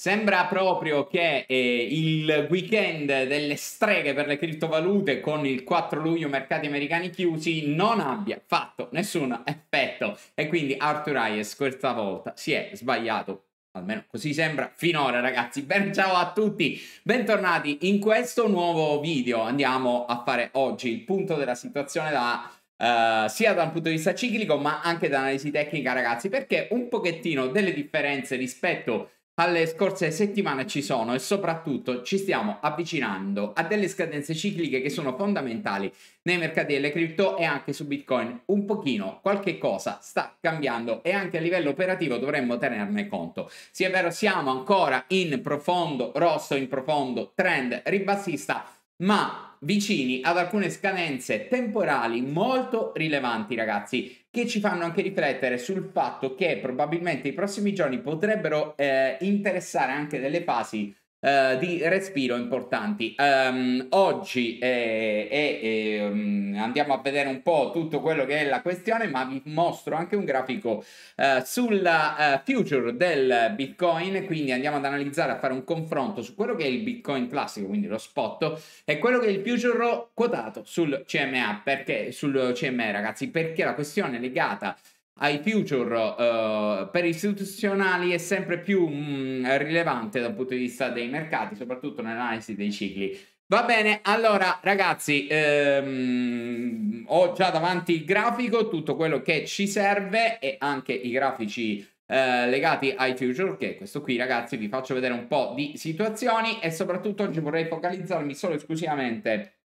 Sembra proprio che eh, il weekend delle streghe per le criptovalute con il 4 luglio mercati americani chiusi non abbia fatto nessun effetto e quindi Arthur Hayes questa volta si è sbagliato almeno così sembra finora ragazzi ben ciao a tutti bentornati in questo nuovo video andiamo a fare oggi il punto della situazione da Uh, sia dal punto di vista ciclico ma anche da analisi tecnica ragazzi perché un pochettino delle differenze rispetto alle scorse settimane ci sono e soprattutto ci stiamo avvicinando a delle scadenze cicliche che sono fondamentali nei mercati delle cripto e anche su Bitcoin. Un pochino qualche cosa sta cambiando e anche a livello operativo dovremmo tenerne conto. Sì è vero siamo ancora in profondo rosso, in profondo trend ribassista, ma vicini ad alcune scadenze temporali molto rilevanti, ragazzi, che ci fanno anche riflettere sul fatto che probabilmente i prossimi giorni potrebbero eh, interessare anche delle fasi Uh, di respiro importanti. Um, oggi eh, eh, um, andiamo a vedere un po' tutto quello che è la questione, ma vi mostro anche un grafico uh, sulla uh, future del Bitcoin, quindi andiamo ad analizzare, a fare un confronto su quello che è il Bitcoin classico, quindi lo spot, e quello che è il future quotato sul CMA, perché sul CME ragazzi, perché la questione legata a ai future uh, per istituzionali è sempre più mh, mm, rilevante dal punto di vista dei mercati, soprattutto nell'analisi dei cicli. Va bene, allora ragazzi, ehm, ho già davanti il grafico, tutto quello che ci serve e anche i grafici eh, legati ai future, che è questo qui ragazzi, vi faccio vedere un po' di situazioni e soprattutto oggi vorrei focalizzarmi solo esclusivamente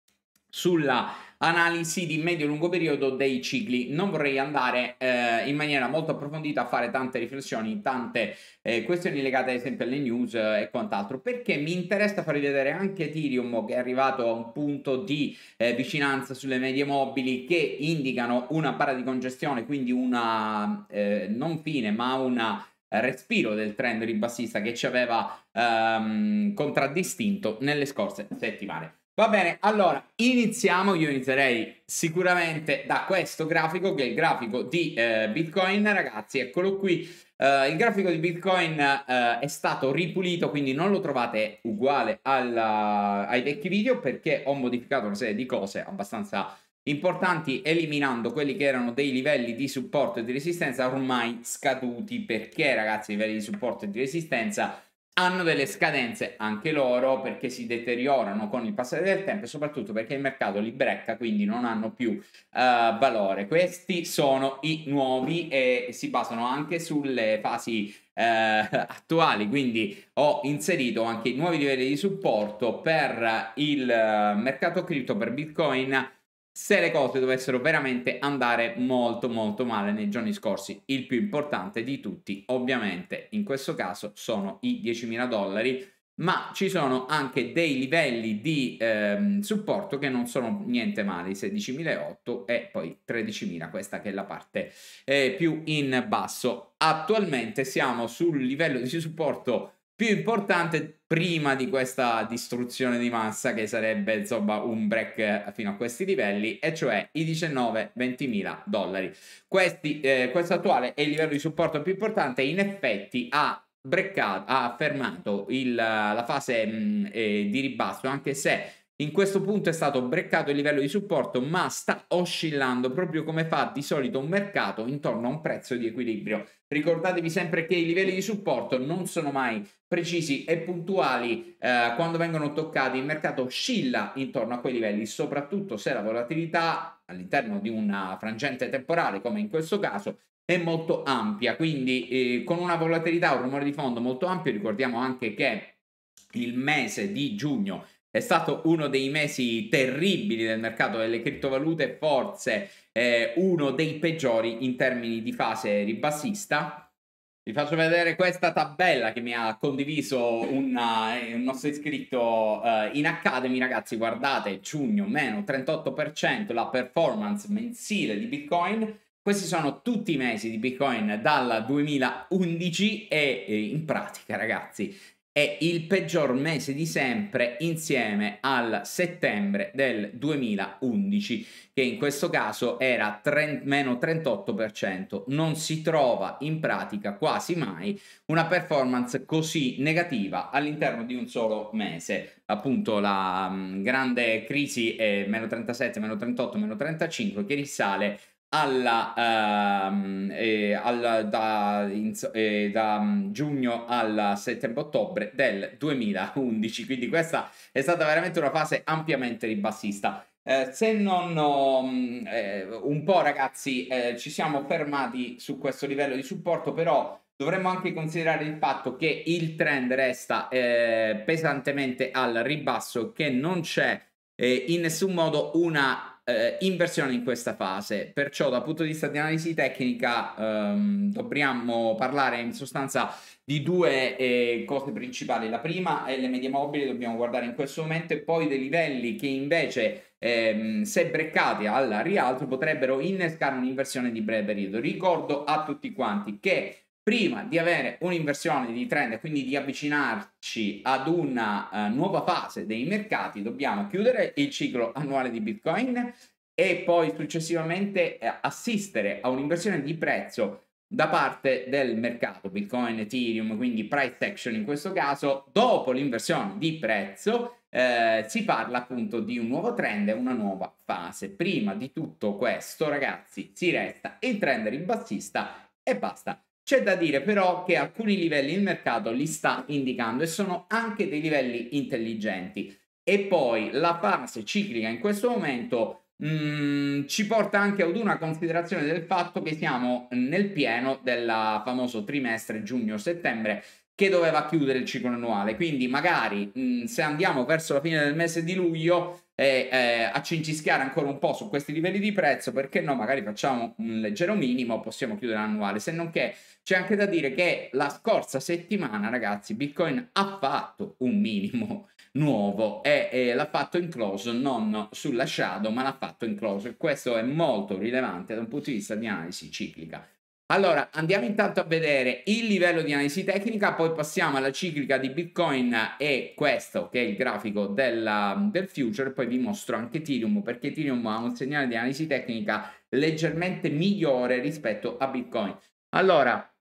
sulla analisi di medio-lungo e periodo dei cicli. Non vorrei andare eh, in maniera molto approfondita a fare tante riflessioni, tante eh, questioni legate ad esempio alle news e quant'altro, perché mi interessa farvi vedere anche Ethereum che è arrivato a un punto di eh, vicinanza sulle medie mobili che indicano una para di congestione, quindi una eh, non fine ma una respiro del trend ribassista che ci aveva ehm, contraddistinto nelle scorse settimane. Va bene, allora iniziamo, io inizierei sicuramente da questo grafico che è il grafico di eh, Bitcoin, ragazzi, eccolo qui. Uh, il grafico di Bitcoin uh, è stato ripulito, quindi non lo trovate uguale alla, ai vecchi video perché ho modificato una serie di cose abbastanza importanti eliminando quelli che erano dei livelli di supporto e di resistenza ormai scaduti perché ragazzi i livelli di supporto e di resistenza hanno delle scadenze anche loro perché si deteriorano con il passare del tempo e soprattutto perché il mercato li brecca quindi non hanno più uh, valore questi sono i nuovi e si basano anche sulle fasi eh, attuali, quindi ho inserito anche i nuovi livelli di supporto per il eh, mercato cripto per Bitcoin se le cose dovessero veramente andare molto molto male nei giorni scorsi. Il più importante di tutti, ovviamente, in questo caso sono i 10.000 dollari, ma ci sono anche dei livelli di ehm, supporto che non sono niente male, 16.008 e poi 13.000, questa che è la parte eh, più in basso. Attualmente siamo sul livello di supporto più importante prima di questa distruzione di massa che sarebbe insomma un break fino a questi livelli e cioè i 19-20 mila dollari questi, eh, questo attuale è il livello di supporto più importante in effetti ha breccato ha fermato il, la fase mh, mm, eh, di ribasso anche se in questo punto è stato breccato il livello di supporto, ma sta oscillando proprio come fa di solito un mercato intorno a un prezzo di equilibrio. Ricordatevi sempre che i livelli di supporto non sono mai precisi e puntuali eh, quando vengono toccati. Il mercato oscilla intorno a quei livelli, soprattutto se la volatilità all'interno di una frangente temporale, come in questo caso, è molto ampia. Quindi, eh, con una volatilità, un rumore di fondo molto ampio, ricordiamo anche che il mese di giugno è stato uno dei mesi terribili del mercato delle criptovalute, forse eh, uno dei peggiori in termini di fase ribassista. Vi faccio vedere questa tabella che mi ha condiviso una, eh, un nostro iscritto uh, in Academy. Ragazzi, guardate, giugno meno 38% la performance mensile di Bitcoin. Questi sono tutti i mesi di Bitcoin dal 2011 e eh, in pratica, ragazzi, è il peggior mese di sempre insieme al settembre del 2011 che in questo caso era meno 38%. Non si trova in pratica quasi mai una performance così negativa all'interno di un solo mese. Appunto la mh, mm, grande crisi è meno 37, meno 38, meno 35 che risale alla, uh, eh, alla, da, in, eh, da mm, giugno al settembre-ottobre del 2011. Quindi questa è stata veramente una fase ampiamente ribassista. Eh, se non um, un po' ragazzi eh, ci siamo fermati su questo livello di supporto, però dovremmo anche considerare il fatto che il trend resta eh, pesantemente al ribasso, che non c'è in nessun modo una eh, inversione in questa fase, perciò dal punto di vista di analisi tecnica ehm, dobbiamo parlare in sostanza di due eh, cose principali. La prima è le medie mobili, dobbiamo guardare in questo momento, e poi dei livelli che invece Ehm, se breccati al rialzo potrebbero innescare un'inversione di breve periodo. Ricordo a tutti quanti che prima di avere un'inversione di trend e quindi di avvicinarci ad una uh, nuova fase dei mercati, dobbiamo chiudere il ciclo annuale di Bitcoin e poi successivamente eh, assistere a un'inversione di prezzo da parte del mercato Bitcoin, Ethereum, quindi price action in questo caso, dopo l'inversione di prezzo eh, si parla appunto di un nuovo trend e una nuova fase. Prima di tutto questo, ragazzi, si resta il trend ribassista e basta. C'è da dire però che alcuni livelli il mercato li sta indicando e sono anche dei livelli intelligenti. E poi la fase ciclica in questo momento mh, mm, ci porta anche ad una considerazione del fatto che siamo nel pieno del famoso trimestre giugno-settembre che doveva chiudere il ciclo annuale. Quindi magari mh, mm, se andiamo verso la fine del mese di luglio e eh, a cincischiare ancora un po' su questi livelli di prezzo, perché no, magari facciamo un leggero minimo, possiamo chiudere l'annuale, se non che c'è anche da dire che la scorsa settimana, ragazzi, Bitcoin ha fatto un minimo nuovo e, e l'ha fatto in close, non sulla shadow, ma l'ha fatto in close. e Questo è molto rilevante da un punto di vista di analisi ciclica. Allora, andiamo intanto a vedere il livello di analisi tecnica, poi passiamo alla ciclica di Bitcoin e questo che è il grafico della, del future, poi vi mostro anche Ethereum perché Ethereum ha un segnale di analisi tecnica leggermente migliore rispetto a Bitcoin. Allora,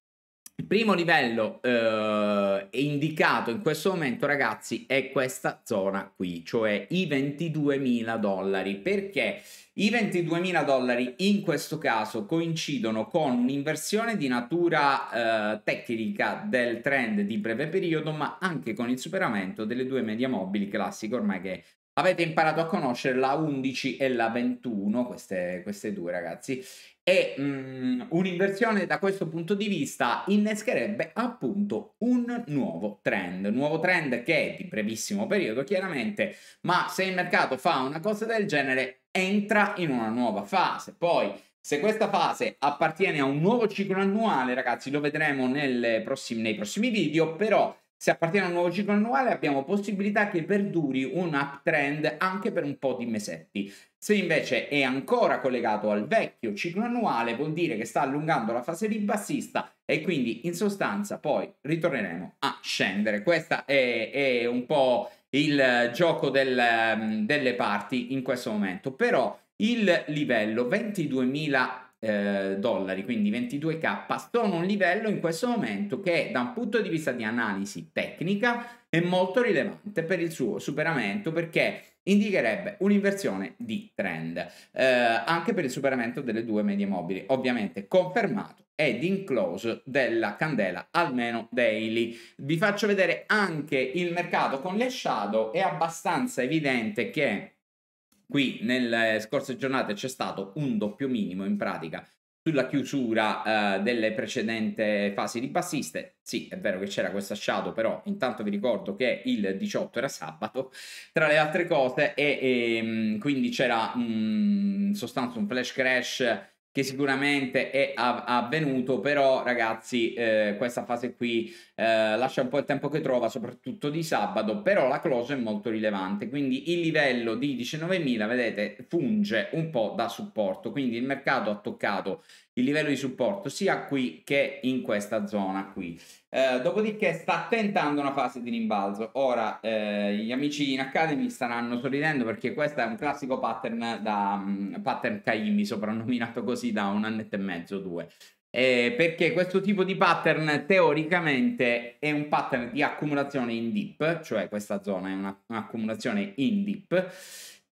il primo livello eh, indicato in questo momento, ragazzi, è questa zona qui, cioè i 22.000 dollari. Perché i 22.000 dollari in questo caso coincidono con un'inversione di natura eh, tecnica del trend di breve periodo, ma anche con il superamento delle due media mobili classiche ormai che Avete imparato a conoscere la 11 e la 21, queste, queste due ragazzi, e um, un'inversione da questo punto di vista innescherebbe appunto un nuovo trend, nuovo trend che è di brevissimo periodo chiaramente, ma se il mercato fa una cosa del genere entra in una nuova fase, poi se questa fase appartiene a un nuovo ciclo annuale, ragazzi, lo vedremo prossime, nei prossimi video, però se appartiene a un nuovo ciclo annuale abbiamo possibilità che perduri un uptrend anche per un po' di mesetti. Se invece è ancora collegato al vecchio ciclo annuale vuol dire che sta allungando la fase ribassista e quindi in sostanza poi ritorneremo a scendere. Questo è, è, un po' il gioco del, mm, delle parti in questo momento. Però il livello 22.000 eh, dollari, quindi 22k, sono un livello in questo momento che da un punto di vista di analisi tecnica è molto rilevante per il suo superamento perché indicherebbe un'inversione di trend eh, anche per il superamento delle due medie mobili, ovviamente confermato ed in close della candela almeno daily. Vi faccio vedere anche il mercato con le shadow, è abbastanza evidente che Qui nelle scorse giornate c'è stato un doppio minimo in pratica sulla chiusura eh, delle precedenti fasi di Sì, è vero che c'era questa shadow, però intanto vi ricordo che il 18 era sabato, tra le altre cose, e, e ehm, quindi c'era in mm, sostanza un flash crash che sicuramente è avvenuto, però ragazzi eh, questa fase qui eh, lascia un po' il tempo che trova, soprattutto di sabato, però la close è molto rilevante, quindi il livello di 19.000, vedete, funge un po' da supporto, quindi il mercato ha toccato il livello di supporto sia qui che in questa zona qui. Eh, dopodiché sta tentando una fase di rimbalzo. Ora eh, gli amici in Academy staranno sorridendo perché questo è un classico pattern da um, pattern Kaimi, soprannominato così da un annetto e mezzo, due. Eh, perché questo tipo di pattern teoricamente è un pattern di accumulazione in dip, cioè questa zona è un'accumulazione in dip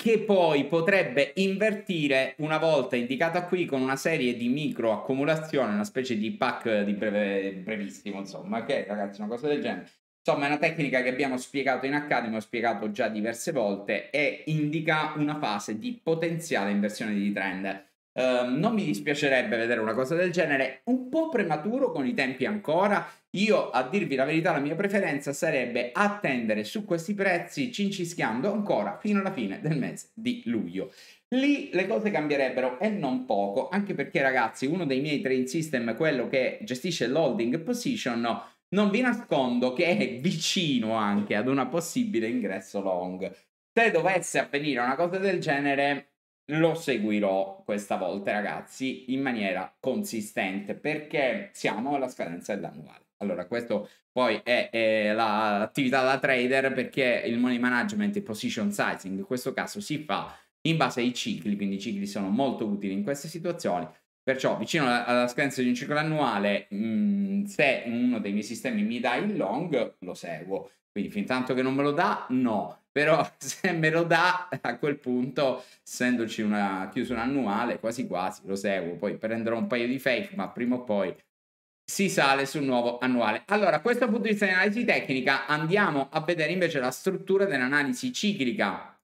che poi potrebbe invertire una volta indicata qui con una serie di micro accumulazioni, una specie di pack di breve, brevissimo, insomma, ok ragazzi, una cosa del genere. Insomma, è una tecnica che abbiamo spiegato in Academy, ho spiegato già diverse volte e indica una fase di potenziale inversione di trend. Uh, non mi dispiacerebbe vedere una cosa del genere, un po' prematuro con i tempi ancora. Io, a dirvi la verità, la mia preferenza sarebbe attendere su questi prezzi cincischiando ancora fino alla fine del mese di luglio. Lì le cose cambierebbero e non poco, anche perché ragazzi, uno dei miei trade system, quello che gestisce l'holding position, non vi nascondo che è vicino anche ad una possibile ingresso long. Se dovesse avvenire una cosa del genere, lo seguirò questa volta, ragazzi, in maniera consistente perché siamo alla scadenza dell'annuale. Allora, questo poi è, è l'attività la da trader perché il money management e position sizing in questo caso si fa in base ai cicli, quindi i cicli sono molto utili in queste situazioni. Perciò, vicino alla, alla scadenza di un ciclo annuale, mh, mm, se uno dei miei sistemi mi dà il long, lo seguo. Quindi, fin tanto che non me lo dà, no però se me lo dà a quel punto essendoci una chiusura annuale quasi quasi lo seguo poi prenderò un paio di fake ma prima o poi si sale sul nuovo annuale allora a questo punto di vista di analisi tecnica andiamo a vedere invece la struttura dell'analisi ciclica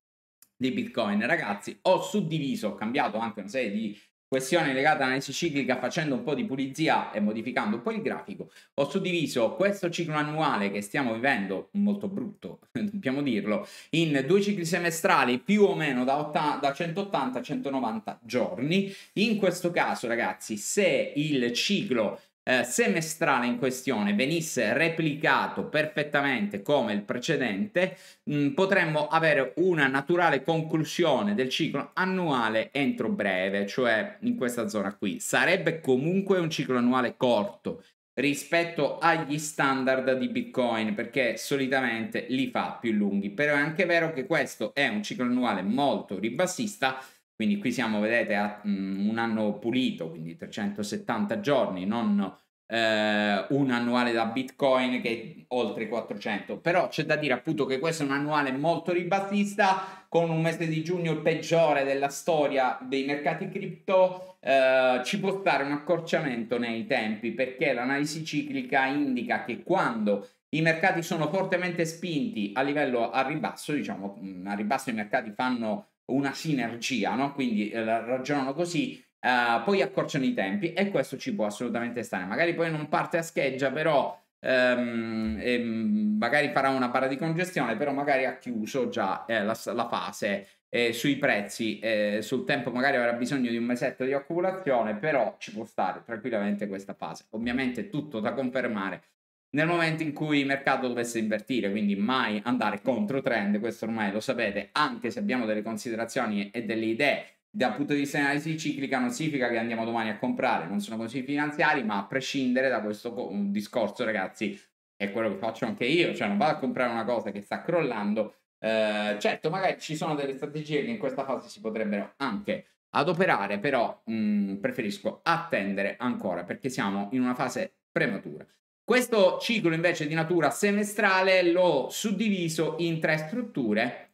di bitcoin ragazzi ho suddiviso ho cambiato anche una serie di questione legata all'analisi ciclica facendo un po' di pulizia e modificando un po' il grafico, ho suddiviso questo ciclo annuale che stiamo vivendo, molto brutto, dobbiamo dirlo, in due cicli semestrali più o meno da, otta- da 180 a 190 giorni. In questo caso, ragazzi, se il ciclo eh, semestrale in questione venisse replicato perfettamente come il precedente, mh, mm, potremmo avere una naturale conclusione del ciclo annuale entro breve, cioè in questa zona qui. Sarebbe comunque un ciclo annuale corto rispetto agli standard di Bitcoin perché solitamente li fa più lunghi, però è anche vero che questo è un ciclo annuale molto ribassista quindi qui siamo, vedete, a mh, mm, un anno pulito, quindi 370 giorni, non eh, un annuale da Bitcoin che è oltre 400. Però c'è da dire appunto che questo è un annuale molto ribassista, con un mese di giugno il peggiore della storia dei mercati cripto. Eh, ci può stare un accorciamento nei tempi perché l'analisi ciclica indica che quando i mercati sono fortemente spinti a livello a ribasso, diciamo mm, a ribasso i mercati fanno una sinergia, no? quindi eh, ragionano così, eh, poi accorciano i tempi e questo ci può assolutamente stare. Magari poi non parte a scheggia, però ehm, ehm, magari farà una barra di congestione, però magari ha chiuso già eh, la, la, fase eh, sui prezzi, eh, sul tempo magari avrà bisogno di un mesetto di accumulazione, però ci può stare tranquillamente questa fase. Ovviamente tutto da confermare nel momento in cui il mercato dovesse invertire, quindi mai andare contro trend, questo ormai lo sapete, anche se abbiamo delle considerazioni e delle idee dal punto di vista di analisi ciclica non significa che andiamo domani a comprare, non sono consigli finanziari, ma a prescindere da questo discorso, ragazzi, è quello che faccio anche io, cioè non vado a comprare una cosa che sta crollando, eh, certo magari ci sono delle strategie che in questa fase si potrebbero anche adoperare, però mh, mm, preferisco attendere ancora perché siamo in una fase prematura. Questo ciclo invece di natura semestrale l'ho suddiviso in tre strutture.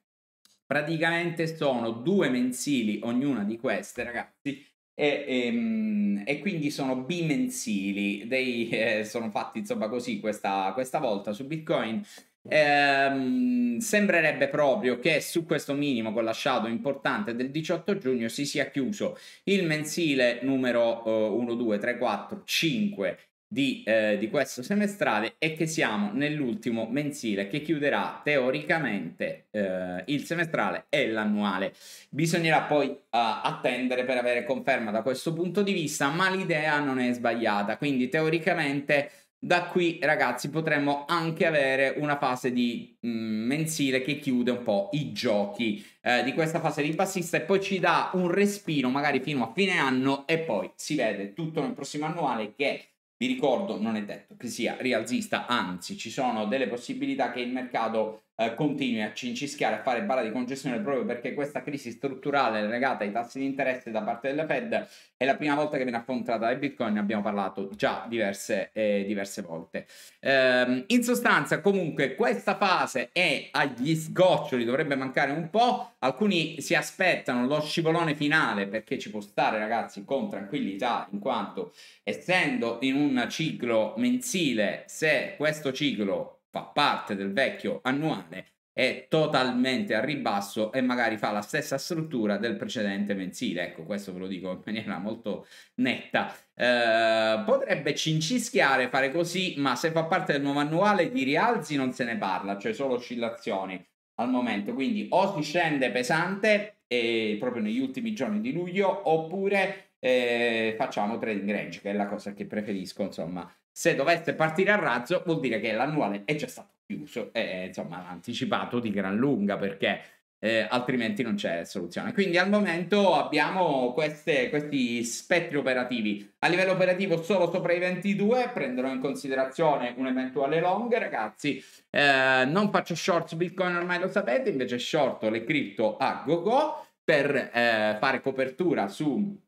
Praticamente sono due mensili ognuna di queste, ragazzi, e, e, ehm, e quindi sono bimensili. Dei, eh, sono fatti insomma così questa, questa volta su Bitcoin. Eh, sembrerebbe proprio che su questo minimo che ho lasciato importante del 18 giugno si sia chiuso il mensile numero eh, 1, 2, 3, 4, 5 di, eh, di, questo semestrale e che siamo nell'ultimo mensile che chiuderà teoricamente eh, il semestrale e l'annuale. Bisognerà poi eh, attendere per avere conferma da questo punto di vista, ma l'idea non è sbagliata, quindi teoricamente da qui ragazzi potremmo anche avere una fase di mh, mm, mensile che chiude un po' i giochi eh, di questa fase di bassista e poi ci dà un respiro magari fino a fine anno e poi si vede tutto nel prossimo annuale che vi ricordo, non è detto che sia rialzista, anzi ci sono delle possibilità che il mercato eh, continui a cincischiare, a fare bara di concessione proprio perché questa crisi strutturale legata ai tassi di interesse da parte della Fed è la prima volta che viene affrontata dai Bitcoin, ne abbiamo parlato già diverse, eh, diverse volte. Ehm, in sostanza comunque questa fase è agli sgoccioli, dovrebbe mancare un po', alcuni si aspettano lo scivolone finale perché ci può stare ragazzi con tranquillità in quanto essendo in un ciclo mensile, se questo ciclo fa parte del vecchio annuale, è totalmente a ribasso e magari fa la stessa struttura del precedente mensile. Ecco, questo ve lo dico in maniera molto netta. Eh, potrebbe cincischiare fare così, ma se fa parte del nuovo annuale di rialzi non se ne parla, cioè solo oscillazioni al momento. Quindi o si scende pesante e proprio negli ultimi giorni di luglio, oppure eh, facciamo trading range, che è la cosa che preferisco, insomma se dovesse partire a razzo vuol dire che l'annuale è già stato chiuso, e, insomma anticipato di gran lunga perché eh, altrimenti non c'è soluzione. Quindi al momento abbiamo queste, questi spettri operativi. A livello operativo solo sopra i 22 prenderò in considerazione un eventuale long, ragazzi. Eh, non faccio short su Bitcoin, ormai lo sapete, invece short le cripto a go go per eh, fare copertura su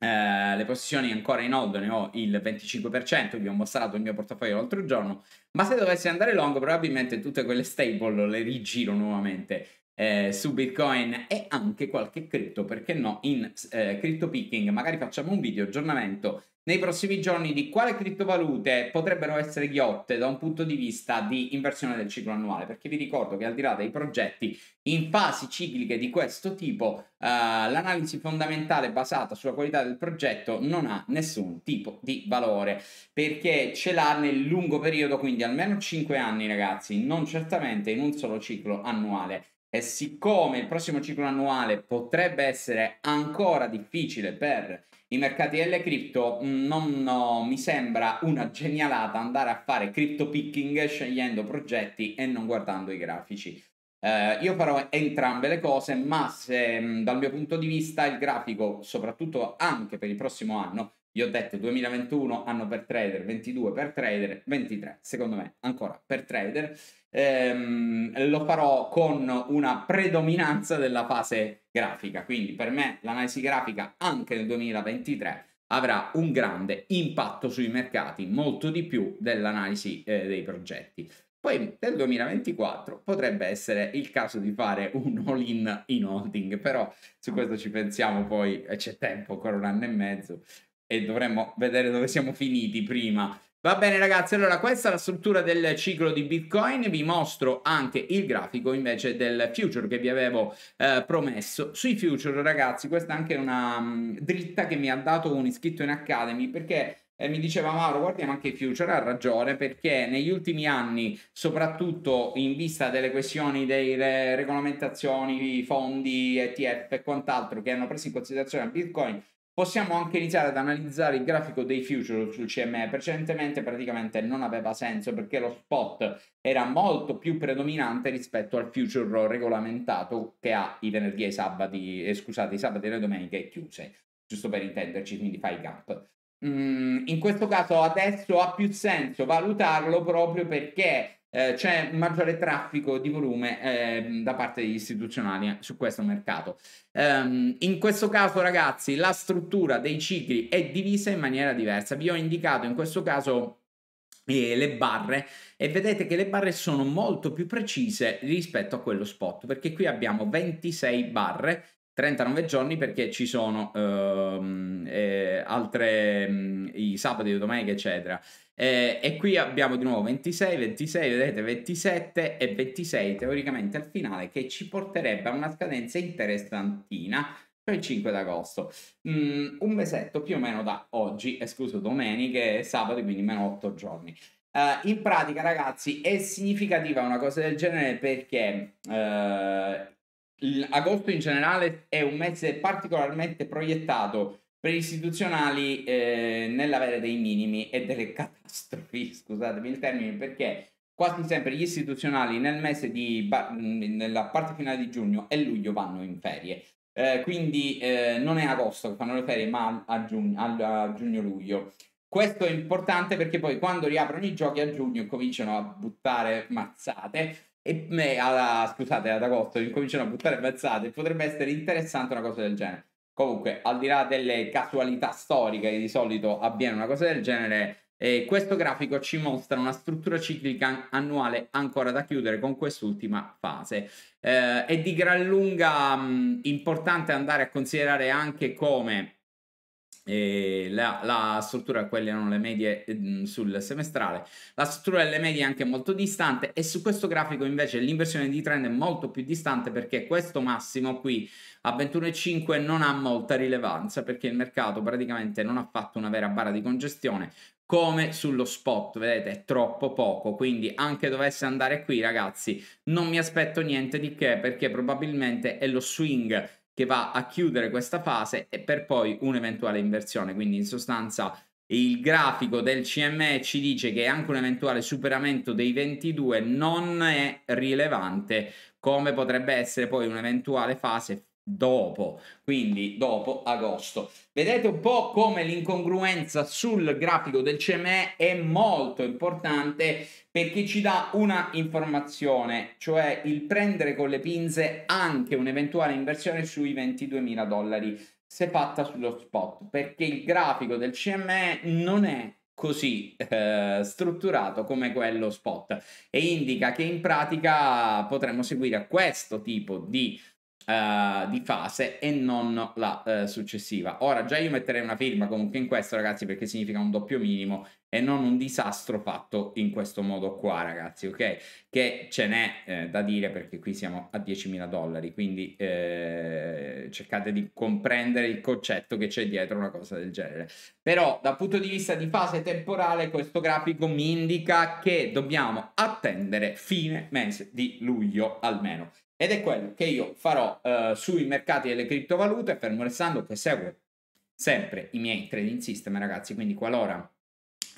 eh, le posizioni ancora in hold ne ho il 25%, vi ho mostrato il mio portafoglio l'altro giorno, ma se dovessi andare long probabilmente tutte quelle stable le rigiro nuovamente eh, su Bitcoin e anche qualche cripto, perché no, in eh, crypto picking. Magari facciamo un video aggiornamento nei prossimi giorni di quali criptovalute potrebbero essere ghiotte da un punto di vista di inversione del ciclo annuale, perché vi ricordo che al di là dei progetti in fasi cicliche di questo tipo, eh, l'analisi fondamentale basata sulla qualità del progetto non ha nessun tipo di valore, perché ce l'ha nel lungo periodo, quindi almeno 5 anni ragazzi, non certamente in un solo ciclo annuale. E siccome il prossimo ciclo annuale potrebbe essere ancora difficile per i mercati delle cripto, non no, mi sembra una genialata andare a fare crypto picking scegliendo progetti e non guardando i grafici. Eh, io farò entrambe le cose, ma se, dal mio punto di vista il grafico, soprattutto anche per il prossimo anno, gli ho detto 2021 anno per trader, 22 per trader, 23 secondo me ancora per trader. Ehm, lo farò con una predominanza della fase grafica, quindi per me l'analisi grafica anche nel 2023 avrà un grande impatto sui mercati, molto di più dell'analisi eh, dei progetti. Poi nel 2024 potrebbe essere il caso di fare un all-in in holding, però su questo ci pensiamo poi, eh, c'è tempo, ancora un anno e mezzo, e dovremmo vedere dove siamo finiti prima. Va bene ragazzi, allora questa è la struttura del ciclo di Bitcoin, vi mostro anche il grafico invece del future che vi avevo eh, promesso. Sui future ragazzi, questa è anche una mh, mm, dritta che mi ha dato un iscritto in Academy perché eh, mi diceva Mauro, guardiamo anche i future, ha ragione, perché negli ultimi anni, soprattutto in vista delle questioni delle regolamentazioni, fondi, ETF e quant'altro che hanno preso in considerazione il Bitcoin, Possiamo anche iniziare ad analizzare il grafico dei future sul CME. Precedentemente praticamente non aveva senso perché lo spot era molto più predominante rispetto al future regolamentato che ha i venerdì e i sabati, eh, scusate, i sabati e le domeniche chiuse, giusto per intenderci, quindi fai gap. Mm, in questo caso adesso ha più senso valutarlo proprio perché eh, c'è maggiore traffico di volume eh, da parte degli istituzionali su questo mercato. Um, in questo caso, ragazzi, la struttura dei cicli è divisa in maniera diversa. Vi ho indicato in questo caso eh, le barre e vedete che le barre sono molto più precise rispetto a quello spot perché qui abbiamo 26 barre 39 giorni perché ci sono ehm, eh, altre, ehm, i sabati, le domeniche, eccetera. Eh, e qui abbiamo di nuovo 26, 26, vedete 27 e 26 teoricamente al finale che ci porterebbe a una scadenza interessantina, cioè il 5 d'agosto. Mm, un mesetto più o meno da oggi, escluso domeniche e sabato, quindi meno 8 giorni. Uh, in pratica, ragazzi, è significativa una cosa del genere perché uh, L'agosto in generale è un mese particolarmente proiettato per gli istituzionali eh, nell'avere dei minimi e delle catastrofi, scusatemi il termine, perché quasi sempre gli istituzionali nel mese di nella parte finale di giugno e luglio vanno in ferie. Eh, quindi eh, non è agosto che fanno le ferie, ma a, giugno, a giugno-luglio. Questo è importante perché poi quando riaprono i giochi a giugno cominciano a buttare mazzate e me, alla, scusate, ad agosto incominciano a buttare pezzate. Potrebbe essere interessante una cosa del genere. Comunque, al di là delle casualità storiche che di solito avviene una cosa del genere, eh, questo grafico ci mostra una struttura ciclica annuale ancora da chiudere con quest'ultima fase. Eh, è di gran lunga mh, importante andare a considerare anche come Ehm, la, la, struttura, quelle erano le medie mh, mhmm, sul semestrale, la struttura delle medie è anche molto distante e su questo grafico invece l'inversione di trend è molto più distante perché questo massimo qui a 21,5 non ha molta rilevanza perché il mercato praticamente non ha fatto una vera barra di congestione come sullo spot, vedete è troppo poco, quindi anche dovesse andare qui ragazzi non mi aspetto niente di che perché probabilmente è lo swing che va a chiudere questa fase e per poi un'eventuale inversione. Quindi in sostanza il grafico del CME ci dice che anche un eventuale superamento dei 22 non è rilevante come potrebbe essere poi un'eventuale fase dopo, quindi dopo agosto. Vedete un po' come l'incongruenza sul grafico del CME è molto importante perché ci dà una informazione, cioè il prendere con le pinze anche un'eventuale inversione sui 22.000 dollari se fatta sullo spot, perché il grafico del CME non è così eh, strutturato come quello spot e indica che in pratica potremmo seguire questo tipo di uh, di fase e non la uh, successiva. Ora già io metterei una firma comunque in questo ragazzi perché significa un doppio minimo e non un disastro fatto in questo modo qua ragazzi ok che ce n'è eh, da dire perché qui siamo a 10.000 dollari quindi eh, cercate di comprendere il concetto che c'è dietro una cosa del genere però dal punto di vista di fase temporale questo grafico mi indica che dobbiamo attendere fine mese di luglio almeno ed è quello che io farò eh, sui mercati delle criptovalute, fermo restando che seguo sempre i miei trading system, ragazzi. Quindi, qualora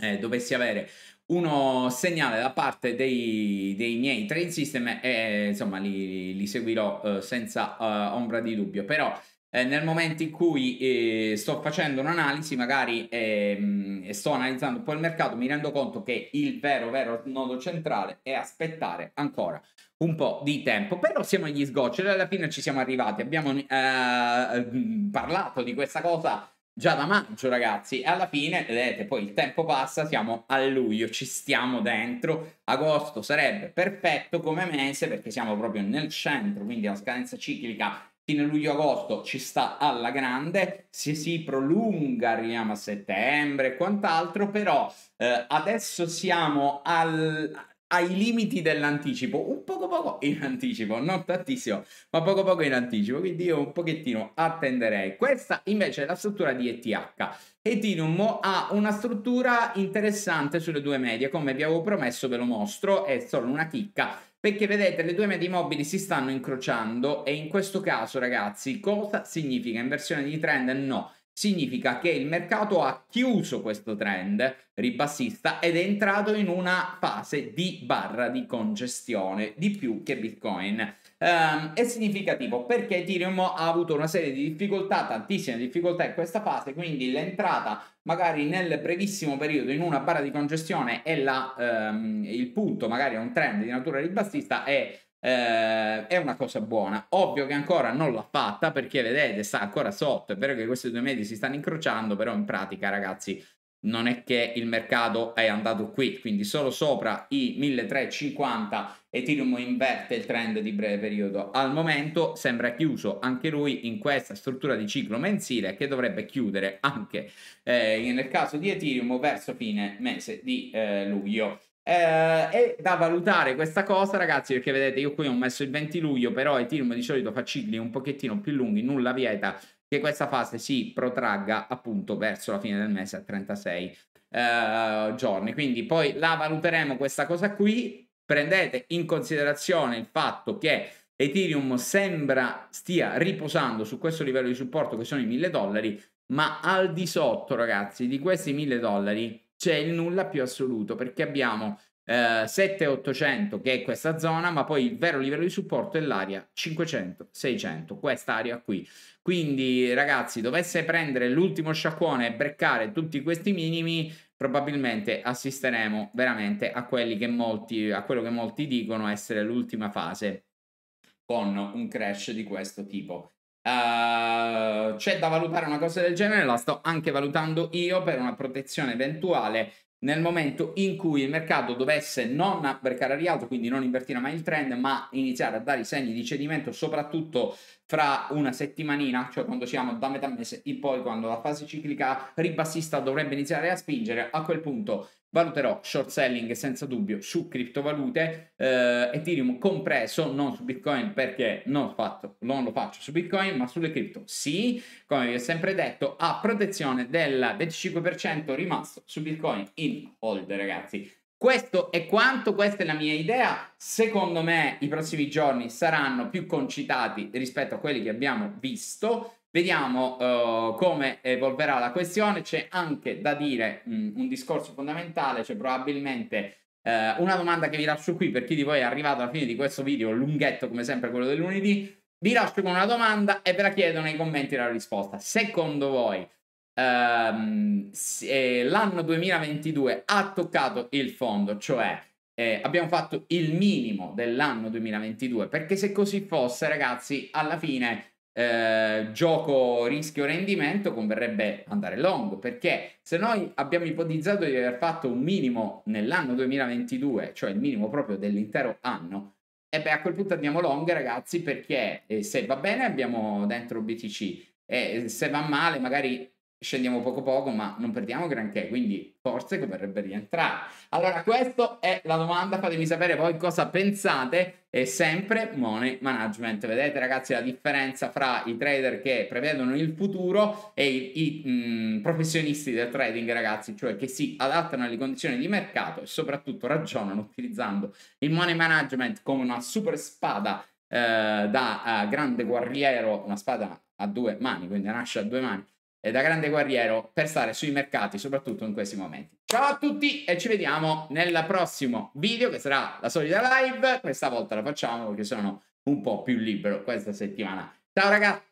eh, dovessi avere uno segnale da parte dei, dei miei trading system, eh, insomma, li, li seguirò eh, senza eh, ombra di dubbio. Però eh, nel momento in cui eh, sto facendo un'analisi, magari ehm, sto analizzando un po' il mercato, mi rendo conto che il vero, vero nodo centrale è aspettare ancora un po' di tempo. Però siamo agli sgoccioli, alla fine ci siamo arrivati, abbiamo eh, mm, parlato di questa cosa già da maggio, ragazzi. E alla fine, vedete, poi il tempo passa, siamo a luglio, ci stiamo dentro. Agosto sarebbe perfetto come mese perché siamo proprio nel centro, quindi la scadenza ciclica fine luglio-agosto ci sta alla grande, se si prolunga arriviamo a settembre e quant'altro, però eh, adesso siamo al, ai limiti dell'anticipo, un poco poco in anticipo, non tantissimo, ma poco poco in anticipo, quindi io un pochettino attenderei. Questa invece è la struttura di ETH. Ethereum ha una struttura interessante sulle due medie, come vi avevo promesso ve lo mostro, è solo una chicca, perché vedete le due medie mobili si stanno incrociando e in questo caso ragazzi cosa significa inversione di trend? No significa che il mercato ha chiuso questo trend ribassista ed è entrato in una fase di barra di congestione di più che Bitcoin. Um, è significativo perché Ethereum ha avuto una serie di difficoltà, tantissime difficoltà in questa fase, quindi l'entrata magari nel brevissimo periodo in una barra di congestione è la, um, il punto, magari è un trend di natura ribassista, è eh, è una cosa buona. Ovvio che ancora non l'ha fatta perché vedete, sta ancora sotto. È vero che questi due medi si stanno incrociando, però in pratica, ragazzi, non è che il mercato è andato qui, quindi solo sopra i 1350 Ethereum inverte il trend di breve periodo. Al momento sembra chiuso anche lui in questa struttura di ciclo mensile che dovrebbe chiudere anche eh, nel caso di Ethereum verso fine mese di eh, luglio. Eh, è da valutare questa cosa, ragazzi, perché vedete, io qui ho messo il 20 luglio, però Ethereum di solito fa cicli un pochettino più lunghi, nulla vieta che questa fase si protragga appunto verso la fine del mese a 36 eh, giorni. Quindi poi la valuteremo questa cosa qui. Prendete in considerazione il fatto che Ethereum sembra stia riposando su questo livello di supporto che sono i 1000 dollari, ma al di sotto, ragazzi, di questi 1000 dollari c'è il nulla più assoluto perché abbiamo eh, 7800 che è questa zona, ma poi il vero livello di supporto è l'area 500-600, questa area qui. Quindi ragazzi, dovesse prendere l'ultimo sciacquone e breccare tutti questi minimi, probabilmente assisteremo veramente a, che molti, a quello che molti dicono essere l'ultima fase con un crash di questo tipo. Eh, c'è da valutare una cosa del genere, la sto anche valutando io per una protezione eventuale nel momento in cui il mercato dovesse non abbercare a rialzo, quindi non invertire mai il trend, ma iniziare a dare i segni di cedimento, soprattutto fra una settimanina, cioè quando siamo da metà mese in poi, quando la fase ciclica ribassista dovrebbe iniziare a spingere, a quel punto Valuterò short selling senza dubbio su criptovalute, eh, Ethereum compreso, non su Bitcoin perché non, fatto, non, lo faccio su Bitcoin, ma sulle cripto sì, come vi ho sempre detto, a protezione del 25% rimasto su Bitcoin in hold, ragazzi. Questo è quanto, questa è la mia idea. Secondo me i prossimi giorni saranno più concitati rispetto a quelli che abbiamo visto. Vediamo uh, come evolverà la questione. C'è anche da dire mh, mm, un discorso fondamentale, c'è probabilmente uh, una domanda che vi lascio qui per chi di voi è arrivato alla fine di questo video, lunghetto come sempre quello del lunedì. Vi lascio con una domanda e ve la chiedo nei commenti la risposta. Secondo voi ehm, se eh, l'anno 2022 ha toccato il fondo, cioè eh, abbiamo fatto il minimo dell'anno 2022? Perché se così fosse, ragazzi, alla fine eh, gioco rischio rendimento converrebbe andare long perché se noi abbiamo ipotizzato di aver fatto un minimo nell'anno 2022 cioè il minimo proprio dell'intero anno e beh a quel punto andiamo long ragazzi perché eh, se va bene abbiamo dentro BTC e se va male magari scendiamo poco poco, ma non perdiamo granché, quindi forse dovrebbe rientrare. Allora, questa è la domanda, fatemi sapere voi cosa pensate. è sempre money management. Vedete, ragazzi, la differenza fra i trader che prevedono il futuro e i, i mh, mm, professionisti del trading, ragazzi, cioè che si adattano alle condizioni di mercato e soprattutto ragionano utilizzando il money management come una super spada. Eh, da eh, grande guerriero, una spada a due mani, quindi nasce a due mani e da grande guerriero per stare sui mercati, soprattutto in questi momenti. Ciao a tutti e ci vediamo nel prossimo video che sarà la solita live. Questa volta la facciamo perché sono un po' più libero questa settimana. Ciao ragazzi!